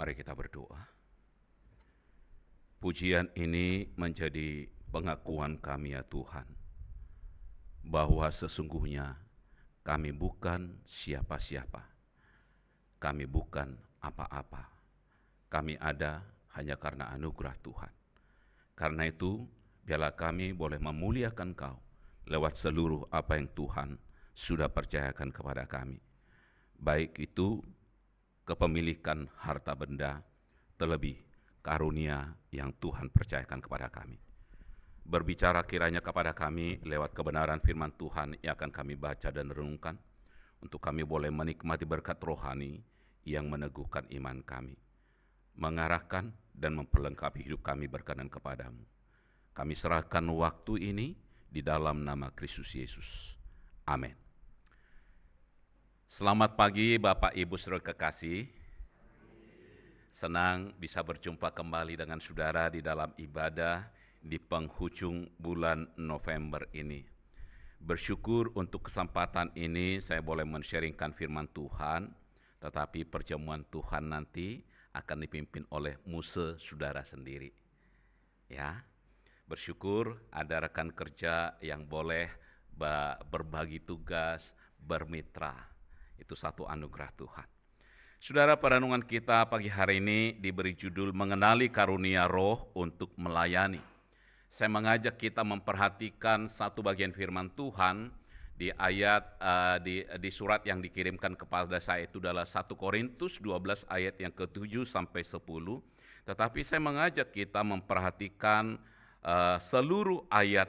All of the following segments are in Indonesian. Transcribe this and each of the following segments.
Mari kita berdoa. Pujian ini menjadi pengakuan kami ya Tuhan, bahwa sesungguhnya kami bukan siapa-siapa. Kami bukan apa-apa. Kami ada hanya karena anugerah Tuhan. Karena itu, biarlah kami boleh memuliakan Kau lewat seluruh apa yang Tuhan sudah percayakan kepada kami. Baik itu kepemilikan harta benda, terlebih karunia yang Tuhan percayakan kepada kami. Berbicara kiranya kepada kami lewat kebenaran firman Tuhan yang akan kami baca dan renungkan, untuk kami boleh menikmati berkat rohani yang meneguhkan iman kami, mengarahkan dan memperlengkapi hidup kami berkenan kepadamu. Kami serahkan waktu ini di dalam nama Kristus Yesus. Amin. Selamat pagi Bapak Ibu Saudara kekasih. Senang bisa berjumpa kembali dengan saudara di dalam ibadah di penghujung bulan November ini. Bersyukur untuk kesempatan ini saya boleh men-sharingkan firman Tuhan, tetapi perjamuan Tuhan nanti akan dipimpin oleh Musa saudara sendiri. Ya. Bersyukur ada rekan kerja yang boleh berbagi tugas, bermitra itu satu anugerah Tuhan. Saudara, perenungan kita pagi hari ini diberi judul Mengenali Karunia Roh untuk Melayani. Saya mengajak kita memperhatikan satu bagian firman Tuhan di ayat uh, di, di surat yang dikirimkan kepada saya itu adalah 1 Korintus 12 ayat yang ke-7 sampai 10. Tetapi saya mengajak kita memperhatikan uh, seluruh ayat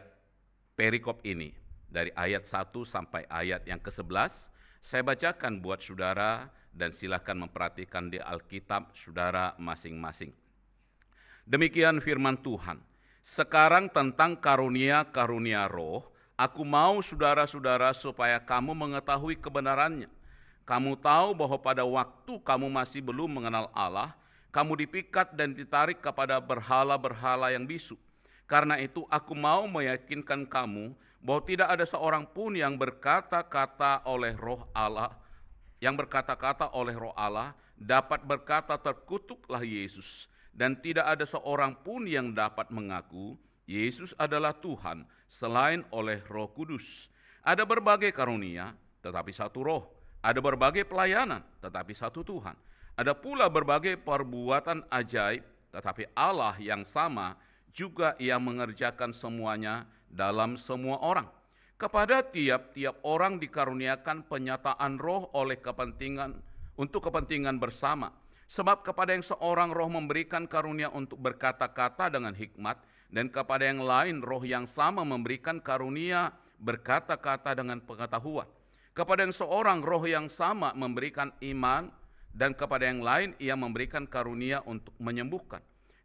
perikop ini dari ayat 1 sampai ayat yang ke-11 saya bacakan buat saudara dan silakan memperhatikan di Alkitab saudara masing-masing. Demikian firman Tuhan. Sekarang tentang karunia-karunia roh, aku mau saudara-saudara supaya kamu mengetahui kebenarannya. Kamu tahu bahwa pada waktu kamu masih belum mengenal Allah, kamu dipikat dan ditarik kepada berhala-berhala yang bisu karena itu aku mau meyakinkan kamu bahwa tidak ada seorang pun yang berkata-kata oleh roh Allah, yang berkata-kata oleh roh Allah dapat berkata terkutuklah Yesus. Dan tidak ada seorang pun yang dapat mengaku Yesus adalah Tuhan selain oleh roh kudus. Ada berbagai karunia, tetapi satu roh. Ada berbagai pelayanan, tetapi satu Tuhan. Ada pula berbagai perbuatan ajaib, tetapi Allah yang sama juga ia mengerjakan semuanya dalam semua orang. Kepada tiap-tiap orang dikaruniakan penyataan roh oleh kepentingan untuk kepentingan bersama. Sebab kepada yang seorang roh memberikan karunia untuk berkata-kata dengan hikmat, dan kepada yang lain roh yang sama memberikan karunia berkata-kata dengan pengetahuan. Kepada yang seorang roh yang sama memberikan iman, dan kepada yang lain ia memberikan karunia untuk menyembuhkan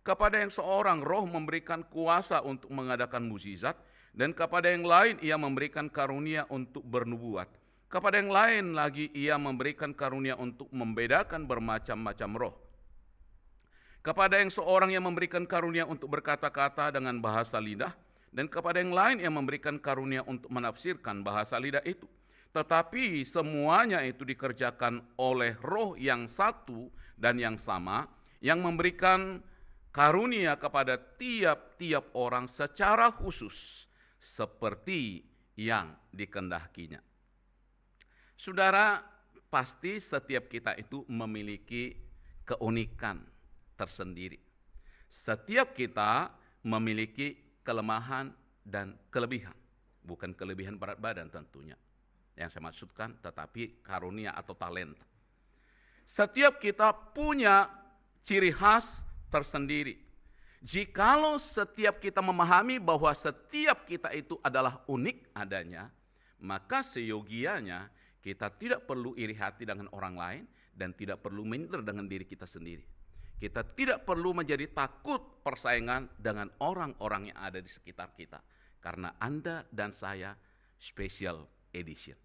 kepada yang seorang roh memberikan kuasa untuk mengadakan mukjizat dan kepada yang lain ia memberikan karunia untuk bernubuat. Kepada yang lain lagi ia memberikan karunia untuk membedakan bermacam-macam roh. Kepada yang seorang yang memberikan karunia untuk berkata-kata dengan bahasa lidah dan kepada yang lain yang memberikan karunia untuk menafsirkan bahasa lidah itu. Tetapi semuanya itu dikerjakan oleh roh yang satu dan yang sama yang memberikan karunia kepada tiap-tiap orang secara khusus seperti yang dikendakinya. Saudara, pasti setiap kita itu memiliki keunikan tersendiri. Setiap kita memiliki kelemahan dan kelebihan. Bukan kelebihan berat badan tentunya. Yang saya maksudkan tetapi karunia atau talenta. Setiap kita punya ciri khas tersendiri. Jikalau setiap kita memahami bahwa setiap kita itu adalah unik adanya, maka seyogianya kita tidak perlu iri hati dengan orang lain dan tidak perlu minder dengan diri kita sendiri. Kita tidak perlu menjadi takut persaingan dengan orang-orang yang ada di sekitar kita. Karena Anda dan saya special edition.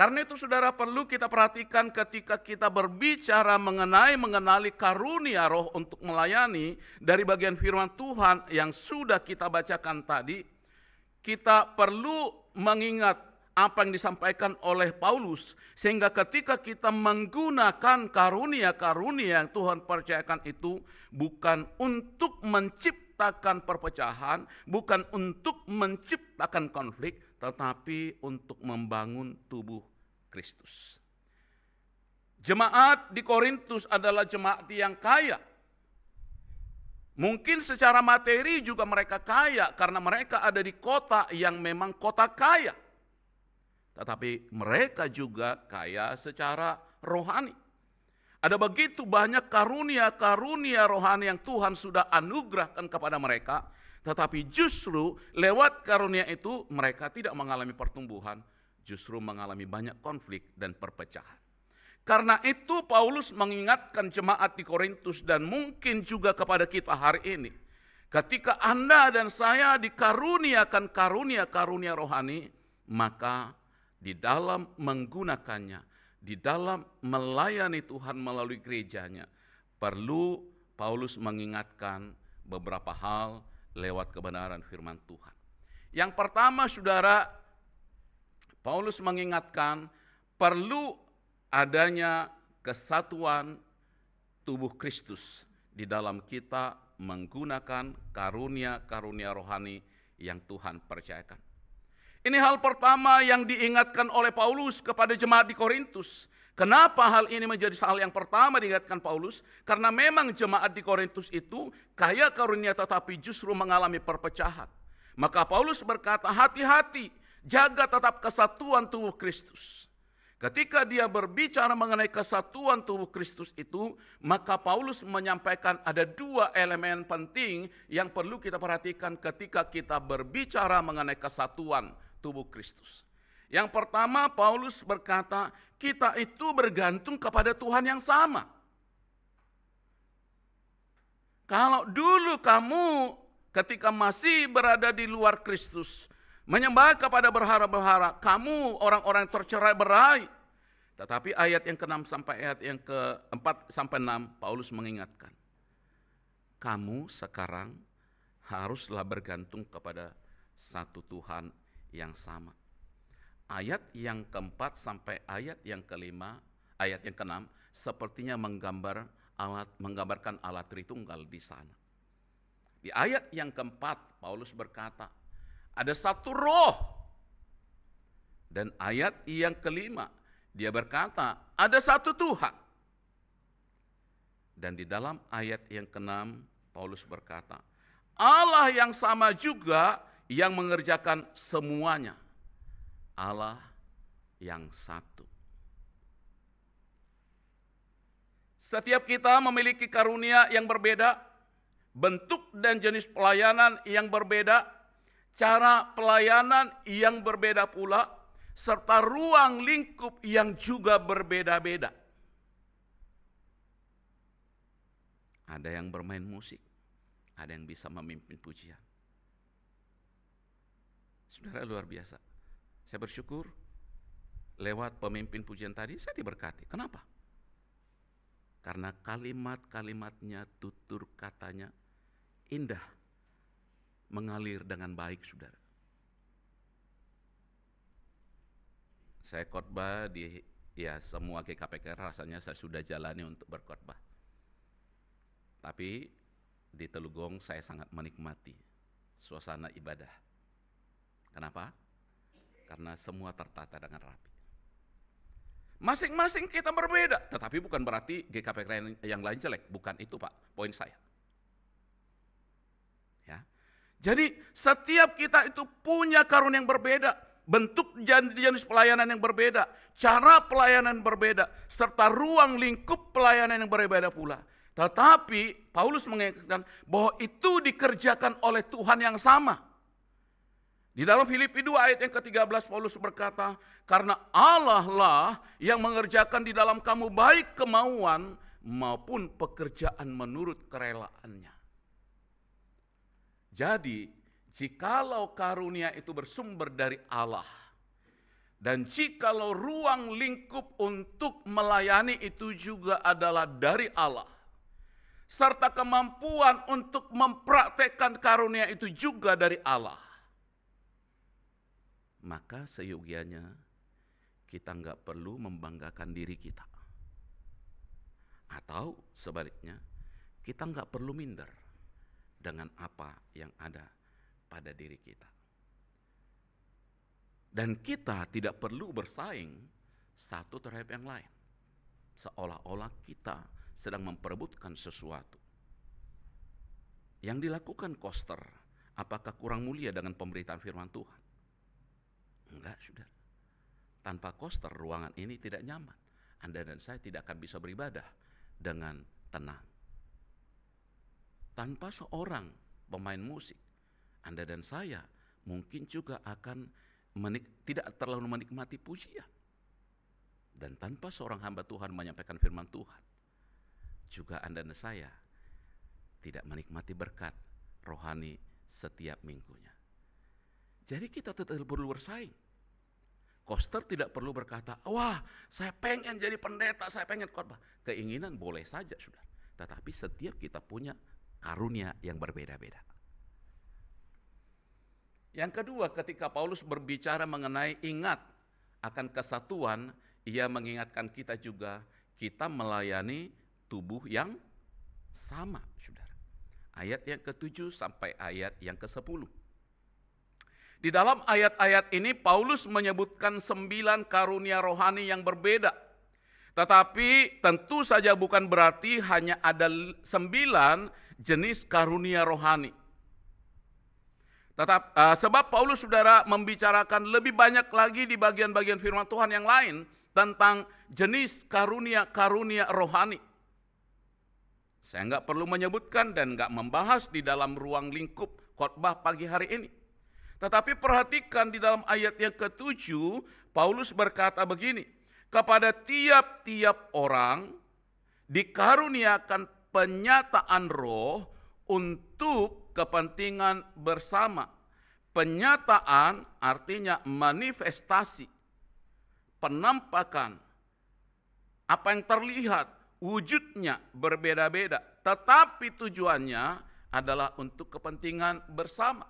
Karena itu saudara perlu kita perhatikan ketika kita berbicara mengenai mengenali karunia roh untuk melayani dari bagian firman Tuhan yang sudah kita bacakan tadi, kita perlu mengingat apa yang disampaikan oleh Paulus sehingga ketika kita menggunakan karunia-karunia yang Tuhan percayakan itu bukan untuk menciptakan perpecahan, bukan untuk menciptakan konflik, tetapi untuk membangun tubuh Kristus. Jemaat di Korintus adalah jemaat yang kaya. Mungkin secara materi juga mereka kaya karena mereka ada di kota yang memang kota kaya. Tetapi mereka juga kaya secara rohani. Ada begitu banyak karunia-karunia rohani yang Tuhan sudah anugerahkan kepada mereka, tetapi justru lewat karunia itu mereka tidak mengalami pertumbuhan, justru mengalami banyak konflik dan perpecahan. Karena itu Paulus mengingatkan jemaat di Korintus dan mungkin juga kepada kita hari ini. Ketika Anda dan saya dikaruniakan karunia-karunia rohani, maka di dalam menggunakannya, di dalam melayani Tuhan melalui gerejanya, perlu Paulus mengingatkan beberapa hal lewat kebenaran firman Tuhan. Yang pertama, saudara, Paulus mengingatkan perlu adanya kesatuan tubuh Kristus di dalam kita menggunakan karunia-karunia rohani yang Tuhan percayakan. Ini hal pertama yang diingatkan oleh Paulus kepada jemaat di Korintus. Kenapa hal ini menjadi hal yang pertama diingatkan Paulus? Karena memang jemaat di Korintus itu kaya karunia tetapi justru mengalami perpecahan. Maka Paulus berkata, hati-hati Jaga tetap kesatuan tubuh Kristus. Ketika dia berbicara mengenai kesatuan tubuh Kristus itu, maka Paulus menyampaikan ada dua elemen penting yang perlu kita perhatikan ketika kita berbicara mengenai kesatuan tubuh Kristus. Yang pertama, Paulus berkata, "Kita itu bergantung kepada Tuhan yang sama." Kalau dulu kamu ketika masih berada di luar Kristus, Menyembah kepada berharap berharap kamu orang-orang tercerai berai. Tetapi ayat yang ke-6 sampai ayat yang ke-4 sampai 6, Paulus mengingatkan. Kamu sekarang haruslah bergantung kepada satu Tuhan yang sama. Ayat yang keempat sampai ayat yang kelima, ayat yang keenam, sepertinya menggambar alat, menggambarkan alat Tritunggal di sana. Di ayat yang keempat, Paulus berkata, ada satu roh. Dan ayat yang kelima, dia berkata, ada satu Tuhan. Dan di dalam ayat yang keenam, Paulus berkata, Allah yang sama juga yang mengerjakan semuanya. Allah yang satu. Setiap kita memiliki karunia yang berbeda, bentuk dan jenis pelayanan yang berbeda, cara pelayanan yang berbeda pula, serta ruang lingkup yang juga berbeda-beda. Ada yang bermain musik, ada yang bisa memimpin pujian. Saudara luar biasa. Saya bersyukur lewat pemimpin pujian tadi saya diberkati. Kenapa? Karena kalimat-kalimatnya, tutur katanya indah mengalir dengan baik, saudara. Saya khotbah di ya semua GKPK rasanya saya sudah jalani untuk berkhotbah. Tapi di Telugong saya sangat menikmati suasana ibadah. Kenapa? Karena semua tertata dengan rapi. Masing-masing kita berbeda, tetapi bukan berarti GKPK yang lain jelek, bukan itu Pak, poin saya. Ya, jadi setiap kita itu punya karun yang berbeda, bentuk jenis pelayanan yang berbeda, cara pelayanan berbeda, serta ruang lingkup pelayanan yang berbeda pula. Tetapi Paulus mengingatkan bahwa itu dikerjakan oleh Tuhan yang sama. Di dalam Filipi 2 ayat yang ke-13 Paulus berkata, "Karena Allah lah yang mengerjakan di dalam kamu baik kemauan maupun pekerjaan menurut kerelaannya." Jadi, jikalau karunia itu bersumber dari Allah, dan jikalau ruang lingkup untuk melayani itu juga adalah dari Allah, serta kemampuan untuk mempraktekkan karunia itu juga dari Allah, maka seyugianya kita nggak perlu membanggakan diri kita. Atau sebaliknya, kita nggak perlu minder dengan apa yang ada pada diri kita. Dan kita tidak perlu bersaing satu terhadap yang lain. Seolah-olah kita sedang memperebutkan sesuatu. Yang dilakukan Koster, apakah kurang mulia dengan pemberitaan firman Tuhan? Enggak, sudah. Tanpa Koster, ruangan ini tidak nyaman. Anda dan saya tidak akan bisa beribadah dengan tenang tanpa seorang pemain musik, Anda dan saya mungkin juga akan menik tidak terlalu menikmati pujian. Dan tanpa seorang hamba Tuhan menyampaikan firman Tuhan, juga Anda dan saya tidak menikmati berkat rohani setiap minggunya. Jadi kita tetap perlu bersaing. Koster tidak perlu berkata, wah saya pengen jadi pendeta, saya pengen khotbah. Keinginan boleh saja sudah. Tetapi setiap kita punya karunia yang berbeda-beda. Yang kedua, ketika Paulus berbicara mengenai ingat akan kesatuan, ia mengingatkan kita juga, kita melayani tubuh yang sama, saudara. Ayat yang ke-7 sampai ayat yang ke-10. Di dalam ayat-ayat ini, Paulus menyebutkan sembilan karunia rohani yang berbeda. Tetapi tentu saja bukan berarti hanya ada sembilan jenis karunia rohani. Tetap, uh, sebab Paulus saudara membicarakan lebih banyak lagi di bagian-bagian firman Tuhan yang lain tentang jenis karunia-karunia rohani. Saya nggak perlu menyebutkan dan nggak membahas di dalam ruang lingkup khotbah pagi hari ini. Tetapi perhatikan di dalam ayat yang ketujuh, Paulus berkata begini, kepada tiap-tiap orang dikaruniakan penyataan roh untuk kepentingan bersama. Penyataan artinya manifestasi, penampakan, apa yang terlihat, wujudnya berbeda-beda, tetapi tujuannya adalah untuk kepentingan bersama.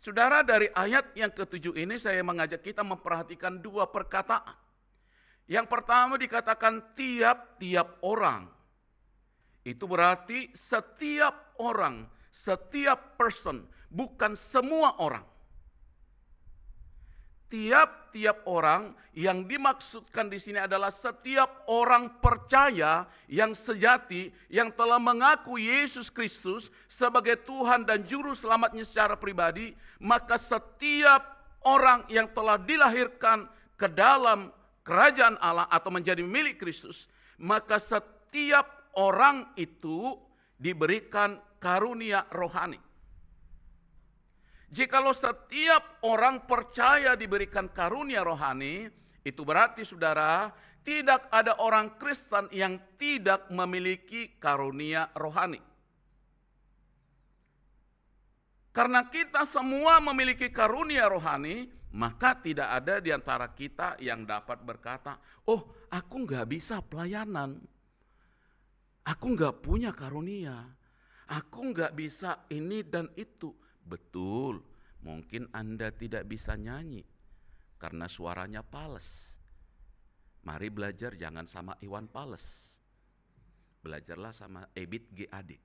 Saudara, dari ayat yang ketujuh ini saya mengajak kita memperhatikan dua perkataan. Yang pertama dikatakan tiap-tiap orang. Itu berarti setiap orang, setiap person, bukan semua orang. Tiap-tiap orang yang dimaksudkan di sini adalah setiap orang percaya yang sejati yang telah mengaku Yesus Kristus sebagai Tuhan dan Juru Selamatnya secara pribadi, maka setiap orang yang telah dilahirkan ke dalam kerajaan Allah atau menjadi milik Kristus, maka setiap orang itu diberikan karunia rohani. Jikalau setiap orang percaya diberikan karunia rohani, itu berarti saudara, tidak ada orang Kristen yang tidak memiliki karunia rohani. Karena kita semua memiliki karunia rohani, maka tidak ada di antara kita yang dapat berkata, "Oh, aku nggak bisa pelayanan." Aku nggak punya karunia. Aku nggak bisa ini dan itu. Betul, mungkin Anda tidak bisa nyanyi karena suaranya pales. Mari belajar jangan sama Iwan Pales. Belajarlah sama Ebit GAD.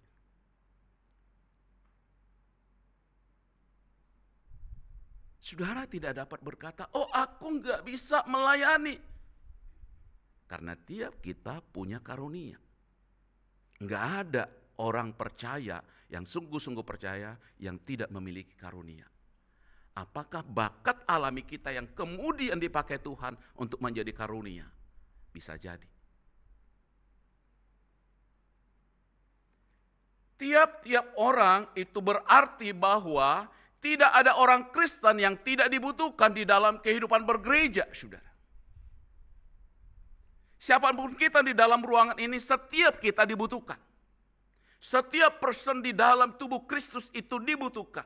Saudara tidak dapat berkata, oh aku nggak bisa melayani. Karena tiap kita punya karunia. Enggak ada orang percaya yang sungguh-sungguh percaya yang tidak memiliki karunia. Apakah bakat alami kita yang kemudian dipakai Tuhan untuk menjadi karunia? Bisa jadi. Tiap-tiap orang itu berarti bahwa tidak ada orang Kristen yang tidak dibutuhkan di dalam kehidupan bergereja, saudara. Siapapun kita di dalam ruangan ini, setiap kita dibutuhkan. Setiap person di dalam tubuh Kristus itu dibutuhkan.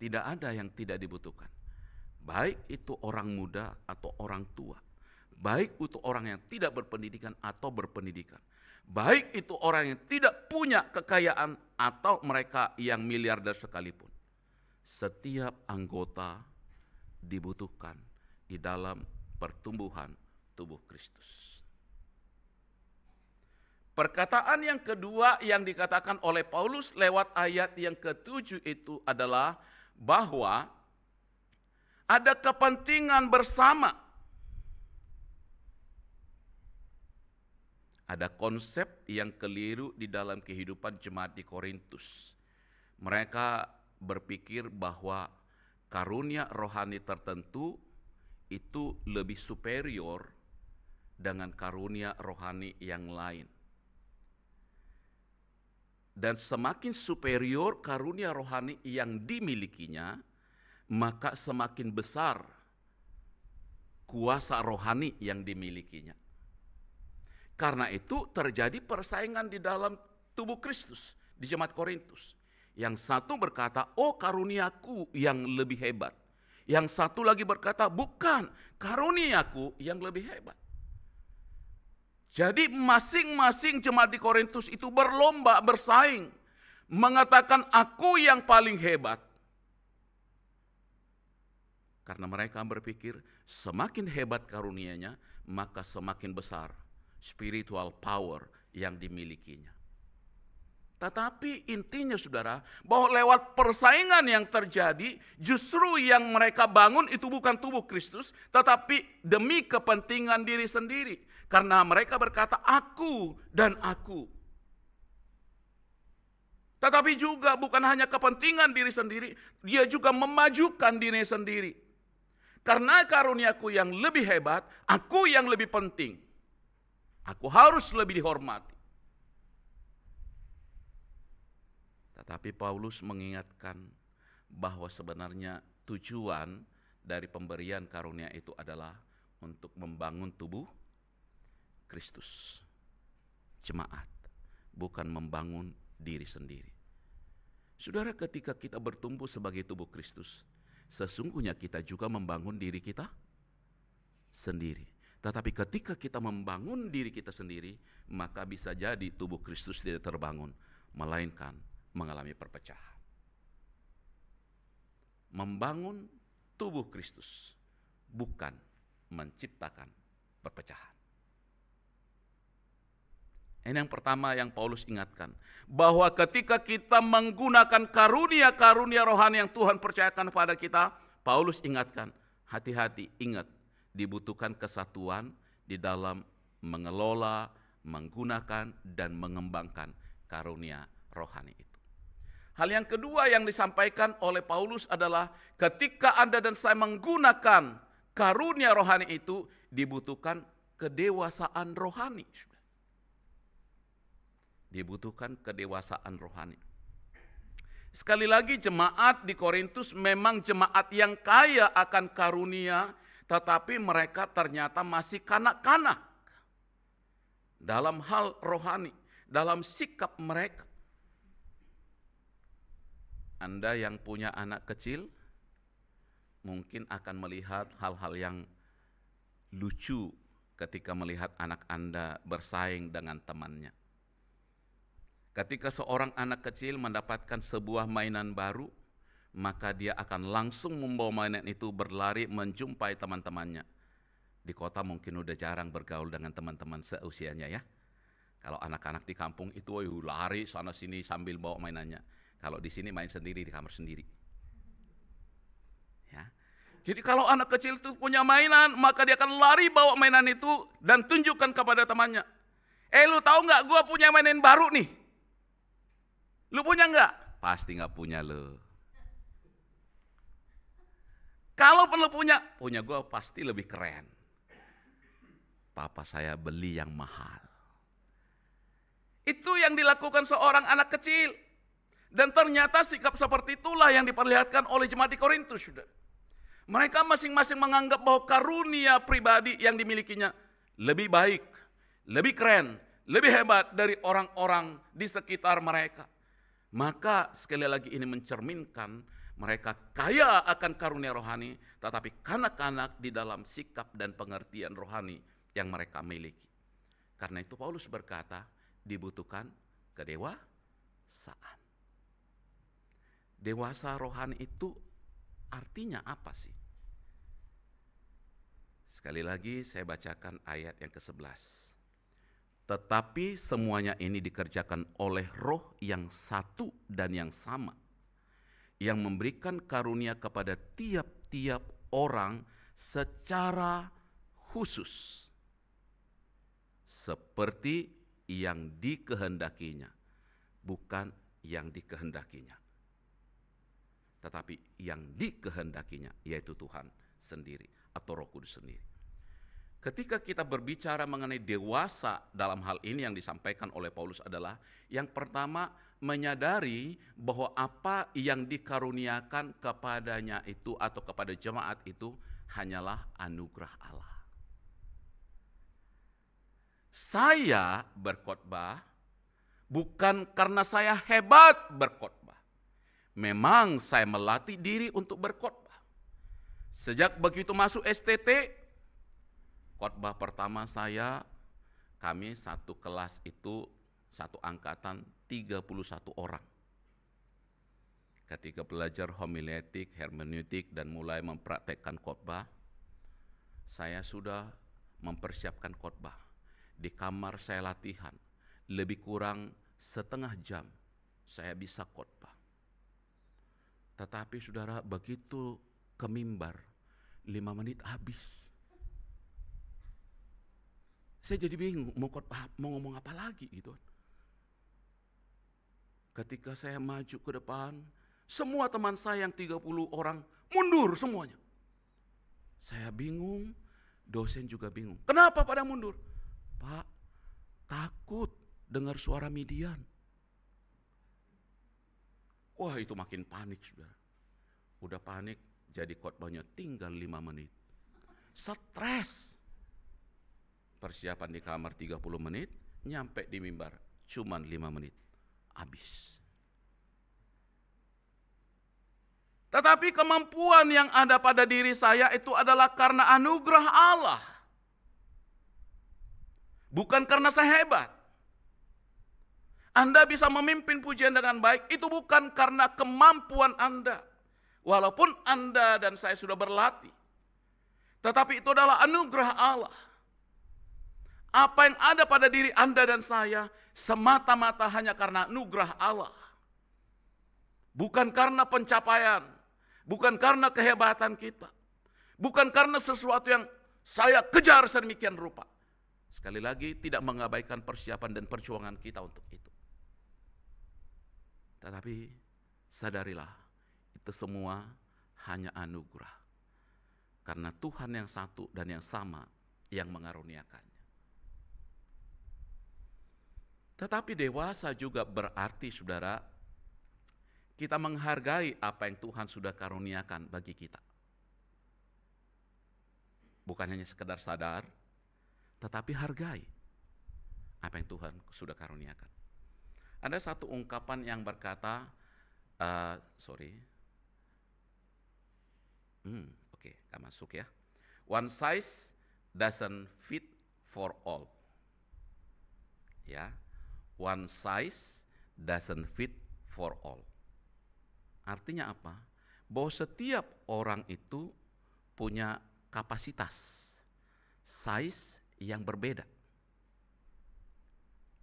Tidak ada yang tidak dibutuhkan. Baik itu orang muda atau orang tua. Baik itu orang yang tidak berpendidikan atau berpendidikan. Baik itu orang yang tidak punya kekayaan atau mereka yang miliarder sekalipun. Setiap anggota dibutuhkan di dalam pertumbuhan tubuh Kristus. Perkataan yang kedua yang dikatakan oleh Paulus lewat ayat yang ketujuh itu adalah bahwa ada kepentingan bersama. Ada konsep yang keliru di dalam kehidupan jemaat di Korintus. Mereka berpikir bahwa karunia rohani tertentu itu lebih superior dengan karunia rohani yang lain. Dan semakin superior karunia rohani yang dimilikinya, maka semakin besar kuasa rohani yang dimilikinya. Karena itu terjadi persaingan di dalam tubuh Kristus di jemaat Korintus. Yang satu berkata, "Oh karuniaku yang lebih hebat." Yang satu lagi berkata, bukan, karuniaku yang lebih hebat. Jadi masing-masing jemaat di Korintus itu berlomba, bersaing. Mengatakan aku yang paling hebat. Karena mereka berpikir semakin hebat karunianya, maka semakin besar spiritual power yang dimilikinya. Tetapi intinya saudara, bahwa lewat persaingan yang terjadi, justru yang mereka bangun itu bukan tubuh Kristus, tetapi demi kepentingan diri sendiri. Karena mereka berkata, aku dan aku. Tetapi juga bukan hanya kepentingan diri sendiri, dia juga memajukan diri sendiri. Karena karuniaku yang lebih hebat, aku yang lebih penting. Aku harus lebih dihormati. Tetapi Paulus mengingatkan bahwa sebenarnya tujuan dari pemberian karunia itu adalah untuk membangun tubuh Kristus, jemaat, bukan membangun diri sendiri. Saudara, ketika kita bertumbuh sebagai tubuh Kristus, sesungguhnya kita juga membangun diri kita sendiri. Tetapi ketika kita membangun diri kita sendiri, maka bisa jadi tubuh Kristus tidak terbangun, melainkan mengalami perpecahan. Membangun tubuh Kristus bukan menciptakan perpecahan. Ini yang pertama yang Paulus ingatkan. Bahwa ketika kita menggunakan karunia-karunia rohani yang Tuhan percayakan pada kita, Paulus ingatkan, hati-hati, ingat, dibutuhkan kesatuan di dalam mengelola, menggunakan, dan mengembangkan karunia rohani itu. Hal yang kedua yang disampaikan oleh Paulus adalah ketika Anda dan saya menggunakan karunia rohani itu dibutuhkan kedewasaan rohani. Dibutuhkan kedewasaan rohani. Sekali lagi jemaat di Korintus memang jemaat yang kaya akan karunia, tetapi mereka ternyata masih kanak-kanak dalam hal rohani, dalam sikap mereka. Anda yang punya anak kecil mungkin akan melihat hal-hal yang lucu ketika melihat anak Anda bersaing dengan temannya. Ketika seorang anak kecil mendapatkan sebuah mainan baru, maka dia akan langsung membawa mainan itu berlari menjumpai teman-temannya. Di kota mungkin udah jarang bergaul dengan teman-teman seusianya ya. Kalau anak-anak di kampung itu ayo lari sana sini sambil bawa mainannya. Kalau di sini main sendiri di kamar sendiri. Ya. Jadi kalau anak kecil itu punya mainan, maka dia akan lari bawa mainan itu dan tunjukkan kepada temannya. Eh lu tahu nggak gue punya mainan baru nih. Lu punya nggak? Pasti nggak punya lu. Kalau perlu punya, punya gue pasti lebih keren. Papa saya beli yang mahal. Itu yang dilakukan seorang anak kecil. Dan ternyata sikap seperti itulah yang diperlihatkan oleh jemaat di Korintus. Sudah. Mereka masing-masing menganggap bahwa karunia pribadi yang dimilikinya lebih baik, lebih keren, lebih hebat dari orang-orang di sekitar mereka. Maka sekali lagi ini mencerminkan mereka kaya akan karunia rohani, tetapi kanak-kanak di dalam sikap dan pengertian rohani yang mereka miliki. Karena itu Paulus berkata, dibutuhkan saat dewasa rohani itu artinya apa sih? Sekali lagi saya bacakan ayat yang ke-11. Tetapi semuanya ini dikerjakan oleh roh yang satu dan yang sama, yang memberikan karunia kepada tiap-tiap orang secara khusus, seperti yang dikehendakinya, bukan yang dikehendakinya tetapi yang dikehendakinya yaitu Tuhan sendiri atau Roh Kudus sendiri. Ketika kita berbicara mengenai dewasa dalam hal ini yang disampaikan oleh Paulus adalah yang pertama menyadari bahwa apa yang dikaruniakan kepadanya itu atau kepada jemaat itu hanyalah anugerah Allah. Saya berkhotbah bukan karena saya hebat berkhotbah Memang saya melatih diri untuk berkhotbah. Sejak begitu masuk STT, khotbah pertama saya, kami satu kelas itu, satu angkatan 31 orang. Ketika belajar homiletik, hermeneutik, dan mulai mempraktekkan khotbah, saya sudah mempersiapkan khotbah. Di kamar saya latihan, lebih kurang setengah jam saya bisa khotbah. Tetapi saudara begitu ke mimbar, lima menit habis. Saya jadi bingung ah, mau, ngomong apa lagi gitu. Ketika saya maju ke depan, semua teman saya yang 30 orang mundur semuanya. Saya bingung, dosen juga bingung. Kenapa pada mundur? Pak, takut dengar suara Midian. Wah itu makin panik sudah. Udah panik, jadi khotbahnya tinggal lima menit. Stres. Persiapan di kamar 30 menit, nyampe di mimbar cuman lima menit. Habis. Tetapi kemampuan yang ada pada diri saya itu adalah karena anugerah Allah. Bukan karena saya hebat. Anda bisa memimpin pujian dengan baik, itu bukan karena kemampuan Anda. Walaupun Anda dan saya sudah berlatih. Tetapi itu adalah anugerah Allah. Apa yang ada pada diri Anda dan saya, semata-mata hanya karena anugerah Allah. Bukan karena pencapaian, bukan karena kehebatan kita. Bukan karena sesuatu yang saya kejar sedemikian rupa. Sekali lagi, tidak mengabaikan persiapan dan perjuangan kita untuk itu. Tetapi sadarilah, itu semua hanya anugerah. Karena Tuhan yang satu dan yang sama yang mengaruniakannya. Tetapi dewasa juga berarti saudara, kita menghargai apa yang Tuhan sudah karuniakan bagi kita. Bukan hanya sekedar sadar, tetapi hargai apa yang Tuhan sudah karuniakan. Ada satu ungkapan yang berkata, uh, sorry, hmm, oke, okay, gak masuk ya. One size doesn't fit for all. Ya, one size doesn't fit for all. Artinya apa? Bahwa setiap orang itu punya kapasitas size yang berbeda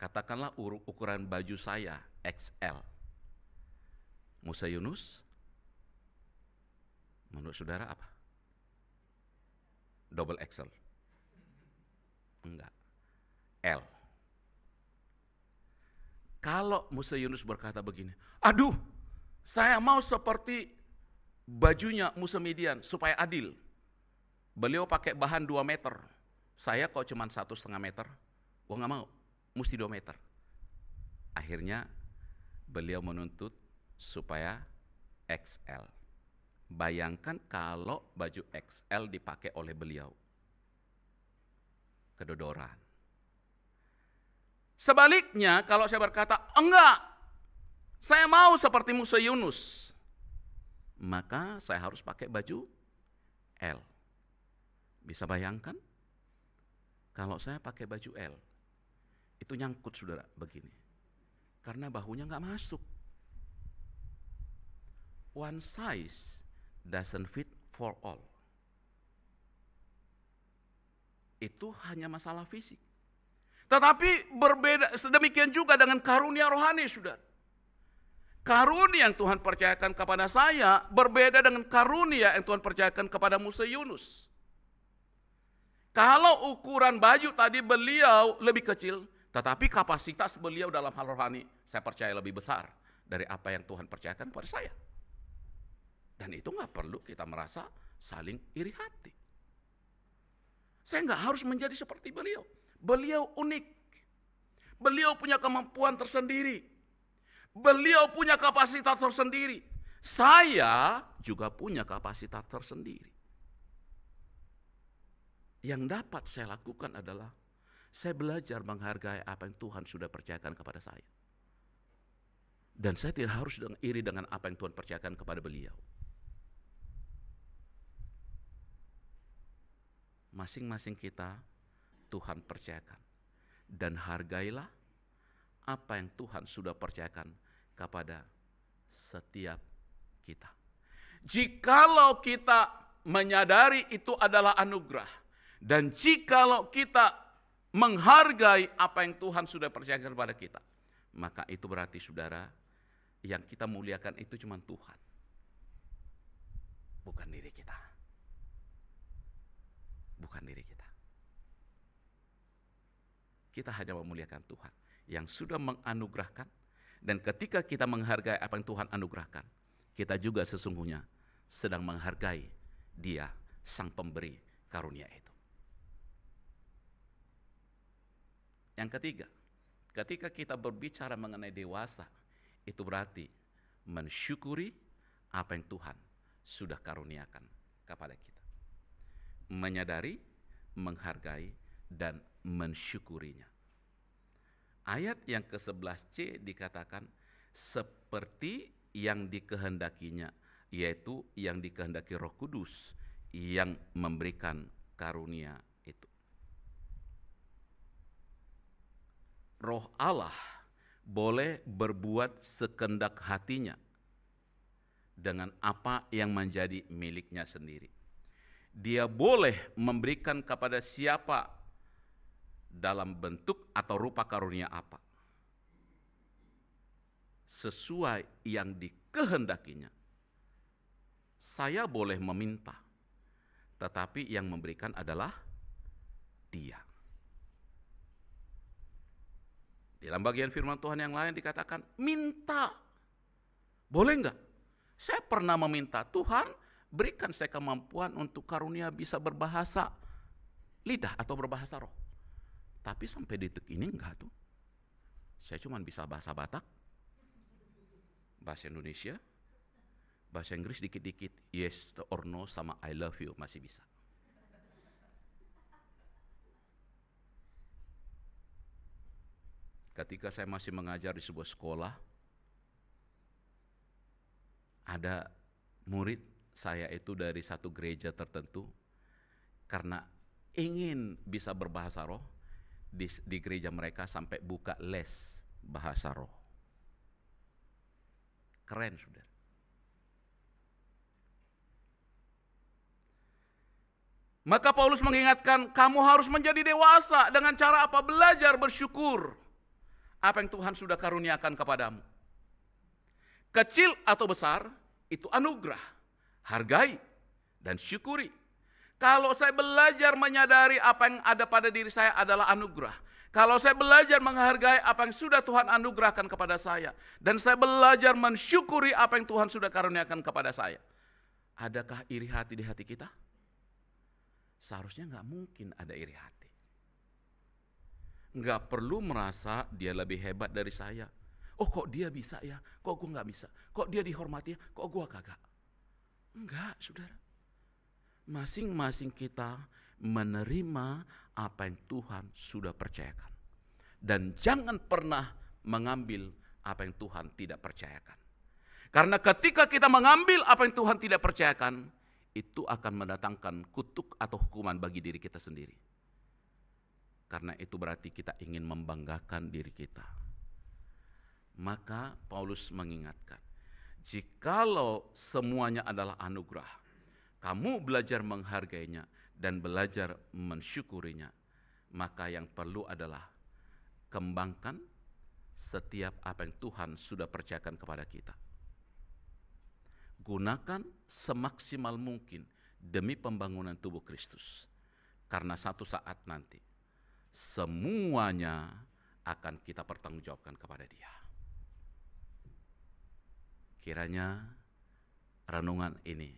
katakanlah ukuran baju saya XL. Musa Yunus, menurut saudara apa? Double XL. Enggak. L. Kalau Musa Yunus berkata begini, aduh, saya mau seperti bajunya Musa Midian supaya adil. Beliau pakai bahan 2 meter, saya kok cuma satu setengah meter, gua nggak mau mesti 2 meter. Akhirnya beliau menuntut supaya XL. Bayangkan kalau baju XL dipakai oleh beliau. Kedodoran. Sebaliknya kalau saya berkata, enggak, saya mau seperti Musa Yunus. Maka saya harus pakai baju L. Bisa bayangkan? Kalau saya pakai baju L, itu nyangkut saudara begini. Karena bahunya nggak masuk. One size doesn't fit for all. Itu hanya masalah fisik. Tetapi berbeda sedemikian juga dengan karunia rohani, Saudara. Karunia yang Tuhan percayakan kepada saya berbeda dengan karunia yang Tuhan percayakan kepada Musa Yunus. Kalau ukuran baju tadi beliau lebih kecil, tetapi kapasitas beliau dalam hal rohani saya percaya lebih besar dari apa yang Tuhan percayakan kepada saya. Dan itu nggak perlu kita merasa saling iri hati. Saya nggak harus menjadi seperti beliau. Beliau unik. Beliau punya kemampuan tersendiri. Beliau punya kapasitas tersendiri. Saya juga punya kapasitas tersendiri. Yang dapat saya lakukan adalah saya belajar menghargai apa yang Tuhan sudah percayakan kepada saya. Dan saya tidak harus iri dengan apa yang Tuhan percayakan kepada beliau. Masing-masing kita Tuhan percayakan. Dan hargailah apa yang Tuhan sudah percayakan kepada setiap kita. Jikalau kita menyadari itu adalah anugerah, dan jikalau kita menghargai apa yang Tuhan sudah percayakan kepada kita. Maka itu berarti saudara, yang kita muliakan itu cuma Tuhan. Bukan diri kita. Bukan diri kita. Kita hanya memuliakan Tuhan yang sudah menganugerahkan dan ketika kita menghargai apa yang Tuhan anugerahkan, kita juga sesungguhnya sedang menghargai dia sang pemberi karunia itu. Yang ketiga, ketika kita berbicara mengenai dewasa, itu berarti mensyukuri apa yang Tuhan sudah karuniakan kepada kita. Menyadari, menghargai, dan mensyukurinya. Ayat yang ke-11c dikatakan seperti yang dikehendakinya, yaitu yang dikehendaki Roh Kudus yang memberikan karunia roh Allah boleh berbuat sekendak hatinya dengan apa yang menjadi miliknya sendiri. Dia boleh memberikan kepada siapa dalam bentuk atau rupa karunia apa. Sesuai yang dikehendakinya. Saya boleh meminta, tetapi yang memberikan adalah dia. Dalam bagian firman Tuhan yang lain dikatakan, minta. Boleh enggak? Saya pernah meminta, Tuhan berikan saya kemampuan untuk karunia bisa berbahasa lidah atau berbahasa roh. Tapi sampai detik ini enggak tuh. Saya cuma bisa bahasa Batak, bahasa Indonesia, bahasa Inggris dikit-dikit, yes or no sama I love you masih bisa. ketika saya masih mengajar di sebuah sekolah, ada murid saya itu dari satu gereja tertentu karena ingin bisa berbahasa roh di, di gereja mereka sampai buka les bahasa roh. Keren, sudah. Maka Paulus mengingatkan, kamu harus menjadi dewasa dengan cara apa? Belajar bersyukur apa yang Tuhan sudah karuniakan kepadamu. Kecil atau besar, itu anugerah. Hargai dan syukuri. Kalau saya belajar menyadari apa yang ada pada diri saya adalah anugerah. Kalau saya belajar menghargai apa yang sudah Tuhan anugerahkan kepada saya. Dan saya belajar mensyukuri apa yang Tuhan sudah karuniakan kepada saya. Adakah iri hati di hati kita? Seharusnya nggak mungkin ada iri hati nggak perlu merasa dia lebih hebat dari saya. Oh kok dia bisa ya? Kok gue nggak bisa? Kok dia dihormati ya? Kok gue kagak? Enggak, saudara. Masing-masing kita menerima apa yang Tuhan sudah percayakan. Dan jangan pernah mengambil apa yang Tuhan tidak percayakan. Karena ketika kita mengambil apa yang Tuhan tidak percayakan, itu akan mendatangkan kutuk atau hukuman bagi diri kita sendiri karena itu berarti kita ingin membanggakan diri kita. Maka Paulus mengingatkan, jikalau semuanya adalah anugerah, kamu belajar menghargainya dan belajar mensyukurinya, maka yang perlu adalah kembangkan setiap apa yang Tuhan sudah percayakan kepada kita. Gunakan semaksimal mungkin demi pembangunan tubuh Kristus. Karena satu saat nanti semuanya akan kita pertanggungjawabkan kepada Dia. Kiranya renungan ini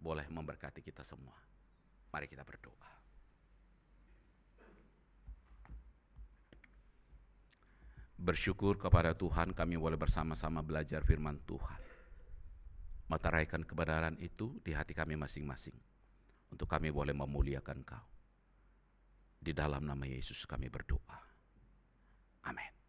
boleh memberkati kita semua. Mari kita berdoa. Bersyukur kepada Tuhan kami boleh bersama-sama belajar firman Tuhan. Mataraikan kebenaran itu di hati kami masing-masing. Untuk kami boleh memuliakan Kau. Di dalam nama Yesus kami berdoa. Amin.